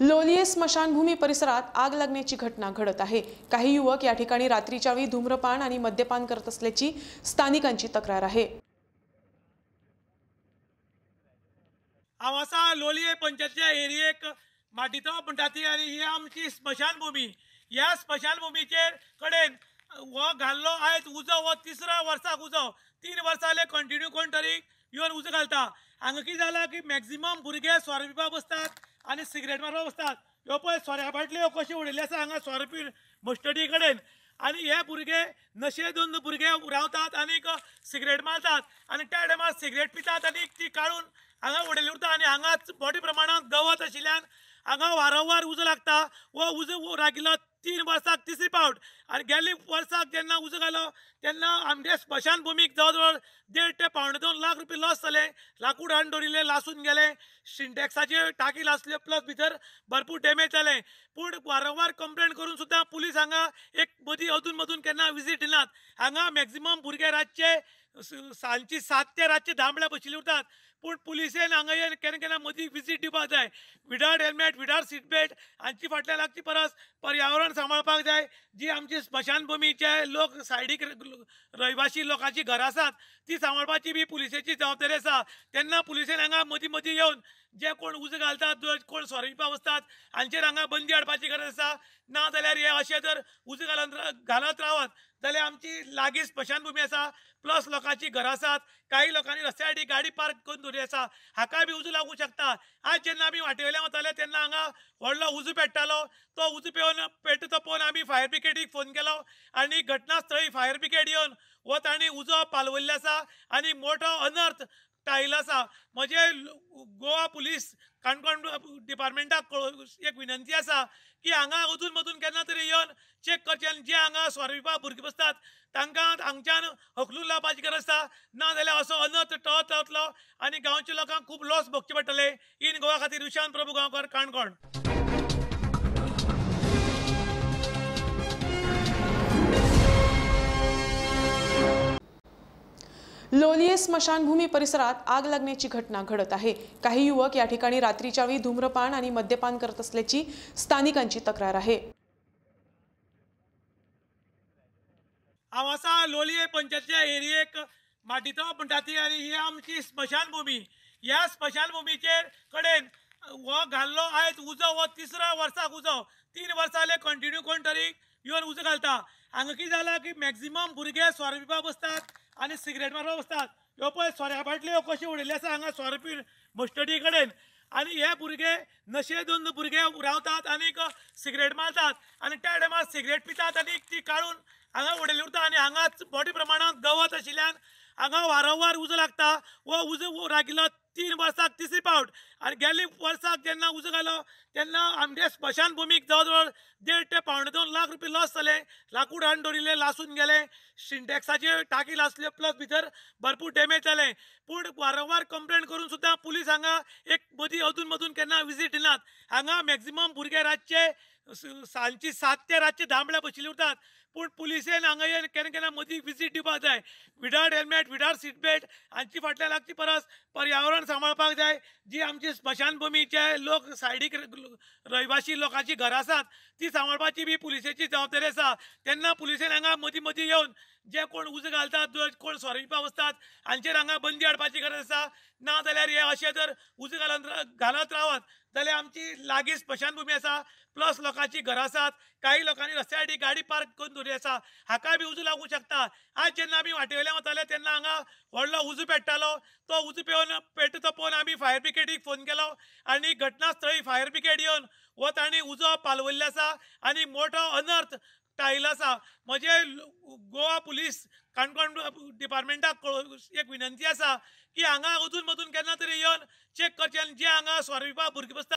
लोलिये स्मशानभूमी परिसरात आग लागण्याची घटना घडत आहे काही युवक या ठिकाणी रात्रीच्या वेळी धूम्रपान आणि मद्यपान करत असल्याची स्थानिकांची तक्रार आहे आवासा लोलिये पंचायतच्या एरियेक माटितो पंचायती आणि ही आमची स्मशानभूमी या स्मशानभूमीचे कडेन हो घाल्लो आयज उजो हो तिसऱ्या वर्साक उजो तीन जाले कंटिन्यू कोण तरी येवन उजो घालता हांगा कितें जालां की मॅक्झिमम भुरगे सोरो पिवपाक बसतात आनी सिगरेट मारपाक बसतात ह्यो पळय सोऱ्या बाटल्यो कश्यो उडयल्यो आसा हांगा सोरो पी मस्टडी कडेन आनी हे भुरगे दोन भुरगे रावतात आनीक सिगरेट मारतात आनी त्या टायमार सिगरेट पितात आनी ती काडून हांगा उडयली उरता आनी हांगाच मोठ्या प्रमाणांत गवत आशिल्ल्यान हांगा वारंवार उजो लागता वो उजो राहिला तीन वर्साक तिसरी पावट आनी गेल्ले वर्साक जेन्ना उजो गेलो तेन्ना आमगे भुमीक जवळ जवळ देड ते पावणे दोन लाख रुपये लॉस जाले लाकूड हाडून दवरिल्ले लासून गेले सिंटेक्साचे टाकी लासल्यो प्लस भितर भरपूर डॅमेज जालें पूण वारंवार कंप्लेन करून सुद्दां पुलीस हांगा एक मदीं अदून मदून केन्ना विजीट दिनात हांगा मॅक्झिमम भुरगे रातचे सांजची सात ते रातचे धा म्हळ्यार बशिल्ले उरतात पूण पुलिसेन हांगायन केन्ना केन्ना मदीं विजीट दिवपाक जाय विदावट हेल्मेट विदावट सीट बेल्ट हांची फाटल्यान लागची परस पर्यावरण सांबाळपाक जाय जी आमची स्मशानभुमीचे लोक सायडीक रहिवाशी लोकांची घरां आसात ती सांबाळपाची बी पुलिसेची जबाबदारी आसा तेन्ना पुलिसेन हांगा मदीं मदीं येवन जे कोण उजो घालतात कोण सोर विकपाक वचतात हांचेर हांगा बंदी हाडपाची गरज आसा ना जाल्यार हे अशें जर उजो घालत घालत रावत जाल्यार आमची लागीं स्मशानभुमी आसा प्लस लोकांची घरां आसात काही लोकांनी रस्त्या गाडी पार्क करून सूर्याचा हाका बी उजू लागू शकता आज जेन्ना आम्ही वाटेवेल्या वताले तेन्ना हांगा व्हडलो उजू पेट्टालो तो उजू पेवन तो पळोवन आम्ही फायर ब्रिगेडीक फोन केलो आणि घटनास्थळी फायर ब्रिगेड येऊन व ताणी उजो पालवल्लो आसा आणि मोठो अनर्थ टायल आसा म्हजे गोवा पुलीस काणकोण डिपार्टमेंटाक एक विनंती आसा की हांगा अजून मधून केन्ना तरी येवन चेक करचे आनी जे हांगा स्वरविपा भुरगे बसतात तांकां हांगच्यान हकलून लावपाची गरज आसा ना जाल्यार असो अनर्थ टळत रावतलो आणि गावच्या लोकांक खूप लॉस भोगचे पडटले इन गोवा खातीर विशांत प्रभू गावकर काणकोण लोलिये स्मशानभूमी परिसरात आग लागण्याची घटना घडत आहे काही युवक या ठिकाणी रात्रीच्या वेळी धूम्रपान आणि मद्यपान करत असल्याची स्थानिकांची तक्रार आहे आवासा लोलिये पंचायतीच्या एरियेक माटितो ती आनी ही आमची भुमी ह्या भूमीचे कडेन हो घाल्लो आयज उजो हो तिसरा वर्साक उजो तीन वर्सां जाले कंटिन्यू कोण तरी येवन उजो घालता हांगा कितें जालां की मॅक्झिमम भुरगे सोरो पिवपाक बसतात आनी सिगरेट मारपाक बसतात ह्यो पळय सोऱ्या बाटल्यो कश्यो उडयल्यो आसा हांगा सोरो पी मस्टडी कडेन आनी हे भुरगे दोन भुरगे रावतात आनीक सिगरेट मारतात आनी त्या टायमार सिगरेट पितात आनी ती काडून हांगा उडयली उरता आनी हांगाच मोठ्या प्रमाणांत गवत आशिल्ल्यान हंगा वारंवार उजो लागता व उजो लागिल्लो तीन वर्साक तिसरी पावट आनी गेली वर्साक जेन्ना उजो घालो तेन्ना आमगे स्मशान भुमीक जवळ जवळ देड ते पावणे दोन लाख रुपये लॉस जाले लाकूड हाडून दवरिल्ले लासून गेले सिंटेक्साचे टाकी लासले प्लस भितर भरपूर डॅमेज झाले पूण वारंवार कंप्लेन करून सुद्दां पुलीस हांगा एक मदीं अधून मधून केन्ना विजीट दिनात हांगा मॅक्झिमम भुरगे रातचे सांजची सात ते रातचे धा म्हळ्यार बशिल्ले उरतात पूण पुलिसेन येवन केन्ना केन्ना मदीं विजीट दिवपाक जाय विदावट हेल्मेट विदावट सीट बेल्ट हांची फाटल्यान लागची परस पर्यावरण सांबाळपाक जाय जी आमची जे लोक सायडीक रहिवाशी लोकांची घरां आसात ती सांबाळपाची बी पुलिसेची जबाबदारी आसा तेन्ना पुलिसेन हांगा मदीं मदीं येवन जे कोण उजो घालतात कोण सोर विपाक वचतात हांचेर हांगा बंदी हाडपाची गरज आसा ना जाल्यार हे अशें जर उजो घालत घालत रावत जाल्यार आमची लागीं भुमी आसा प्लस लोकांची घरां आसात काही लोकांनी रस्त्या गाडी पार्क करून सूर्याचा हाका बी उजू लागू शकता आज जेन्ना आम्ही वाटेवेल्या वताले तेन्ना हांगा व्हडलो उजू पेट्टालो तो उजू पेवन पेटतो पळोवन आम्ही फायर ब्रिगेडीक फोन केलो आणि घटनास्थळी फायर ब्रिगेड येऊन व तांणी उजो पालवल्लो आसा आनी मोठो अनर्थ टाळिल्लो आसा म्हजे गोवा पुलीस काणकोण डिपार्टमेंटाक एक विनंती आसा की हांगा अजून मधून केन्ना तरी येवन चेक करचे जे हांगा सोरविपा भुरगीं बसता